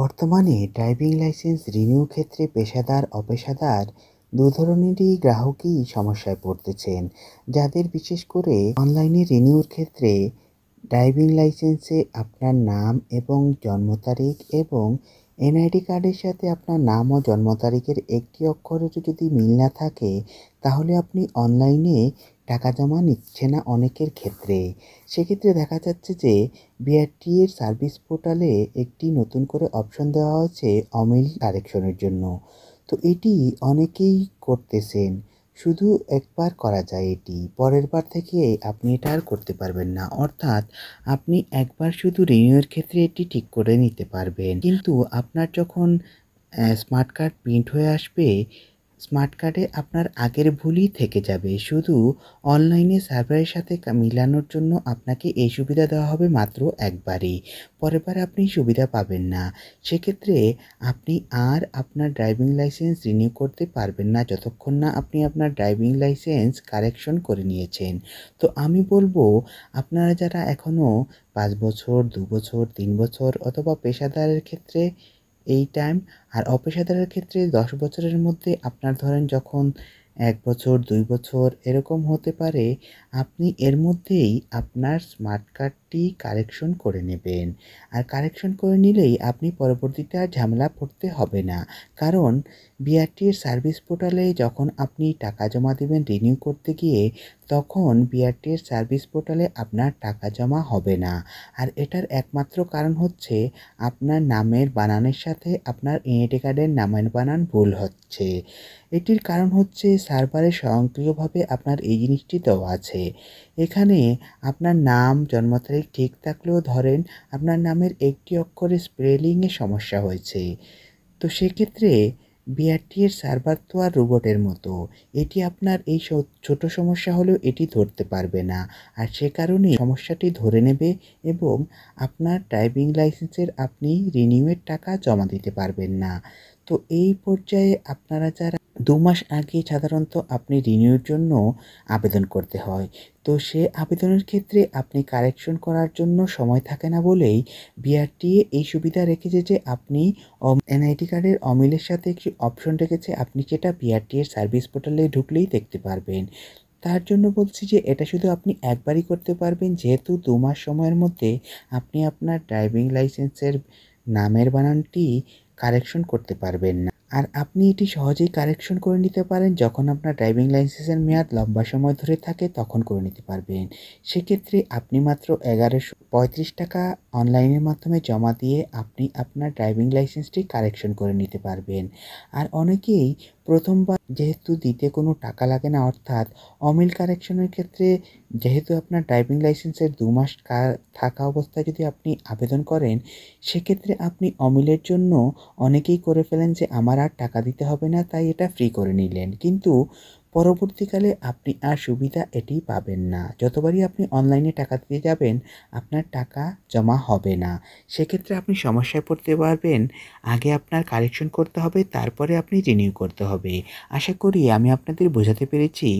বর্তমানে driving licence renew ক্ষেত্রে পেশাদার অপেশাদার দু ধরনেরই গ্রাহকই সমস্যায় পড়তেছেন যাদের বিশেষ করে অনলাইনে রিনিউর ক্ষেত্রে ড্রাইভিং লাইসেন্সে আপনার নাম এবং জন্ম তারিখ এবং এনআইডি কার্ডের সাথে আপনার নাম ও জন্ম তারিখের একটি অক্ষরের যদি মিল না থাকে তাহলে আপনি অনলাইনে টাকা জমা নিচ্ছে না অনেকের ক্ষেত্রে সেক্ষেত্রে দেখা যাচ্ছে যে বিআরটি এর সার্ভিস পোর্টালে একটি নতুন করে অপশন দেওয়া হয়েছে অমিল কারেকশনের জন্য তো এটি অনেকেই করতেছেন শুধু একবার করা যায় এটি পরের বার থেকে আপনি এটা আর করতে পারবেন না অর্থাৎ আপনি একবার শুধু রিনিউয়ের ক্ষেত্রে এটি ঠিক করে নিতে পারবেন কিন্তু আপনার যখন স্মার্ট কার্ড প্রিন্ট হয়ে আসবে স্মার্ট কার্ডে আপনার আগের ভুলই থেকে যাবে শুধু অনলাইনে সার্ভারের সাথে মিলানোর জন্য আপনাকে এই সুবিধা দেওয়া হবে মাত্র একবারই পরেরবার আপনি সুবিধা পাবেন না সেক্ষেত্রে আপনি আর আপনার ড্রাইভিং লাইসেন্স রিনিউ করতে পারবেন না যতক্ষণ না আপনি আপনার ড্রাইভিং লাইসেন্স কারেকশন করে নিয়েছেন তো আমি বলবো আপনারা যারা এখনও পাঁচ বছর দু বছর তিন বছর অথবা পেশাদারের ক্ষেত্রে এই টাইম আর অপেশাদারের ক্ষেত্রে দশ বছরের মধ্যে আপনার ধরেন যখন এক বছর দুই বছর এরকম হতে পারে আপনি এর মধ্যেই আপনার স্মার্ট কার্ডটি কারেকশন করে নেবেন আর কারেকশন করে নিলেই আপনি পরবর্তীতে আর ঝামেলা পড়তে হবে না কারণ বিআরটির সার্ভিস পোর্টালে যখন আপনি টাকা জমা দেবেন রিনিউ করতে গিয়ে তখন বিআরটির সার্ভিস পোর্টালে আপনার টাকা জমা হবে না আর এটার একমাত্র কারণ হচ্ছে আপনার নামের বানানের সাথে আপনার এনআইডি কার্ডের নামের বানান ভুল হচ্ছে এটির কারণ হচ্ছে সার্ভারে স্বয়ংক্রিয়ভাবে আপনার এই জিনিসটি দেওয়া আছে এখানে আপনার নাম জন্ম তারিখ ঠিক থাকলেও ধরেন আপনার নামের একটি অক্ষরে স্পেলিংয়ে সমস্যা হয়েছে তো সেক্ষেত্রে এর সার্ভার তো আর রোবটের মতো এটি আপনার এই ছোট সমস্যা হলেও এটি ধরতে পারবে না আর সে কারণে সমস্যাটি ধরে নেবে এবং আপনার ড্রাইভিং লাইসেন্সের আপনি রিনিউয়ের টাকা জমা দিতে পারবেন না তো এই পর্যায়ে আপনারা যারা দু মাস আগে সাধারণত আপনি রিনিউর জন্য আবেদন করতে হয় তো সে আবেদনের ক্ষেত্রে আপনি কারেকশন করার জন্য সময় থাকে না বলেই বিআরটিএ এই সুবিধা রেখেছে যে আপনি এনআইটি কার্ডের অমিলের সাথে একটি অপশন রেখেছে আপনি সেটা বিআরটিএর সার্ভিস পোর্টালে ঢুকলেই দেখতে পারবেন তার জন্য বলছি যে এটা শুধু আপনি একবারই করতে পারবেন যেহেতু দু মাস সময়ের মধ্যে আপনি আপনার ড্রাইভিং লাইসেন্সের নামের বানানটি কারেকশন করতে পারবেন না আর আপনি এটি সহজেই কারেকশন করে নিতে পারেন যখন আপনার ড্রাইভিং লাইসেন্সের মেয়াদ লম্বা সময় ধরে থাকে তখন করে নিতে পারবেন সেক্ষেত্রে আপনি মাত্র এগারোশো পঁয়ত্রিশ টাকা অনলাইনের মাধ্যমে জমা দিয়ে আপনি আপনার ড্রাইভিং লাইসেন্সটি কারেকশন করে নিতে পারবেন আর অনেকেই প্রথমবার যেহেতু দিতে কোনো টাকা লাগে না অর্থাৎ অমিল কারেকশনের ক্ষেত্রে যেহেতু আপনার ড্রাইভিং লাইসেন্সের দু মাস থাকা অবস্থায় যদি আপনি আবেদন করেন সেক্ষেত্রে আপনি অমিলের জন্য অনেকেই করে ফেলেন যে আমার আপনার আর টাকা দিতে হবে না তাই এটা ফ্রি করে নিলেন কিন্তু পরবর্তীকালে আপনি আর সুবিধা এটি পাবেন না যতবারই আপনি অনলাইনে টাকা দিতে যাবেন আপনার টাকা জমা হবে না সেক্ষেত্রে আপনি সমস্যায় পড়তে পারবেন আগে আপনার কালেকশন করতে হবে তারপরে আপনি রিনিউ করতে হবে আশা করি আমি আপনাদের বোঝাতে পেরেছি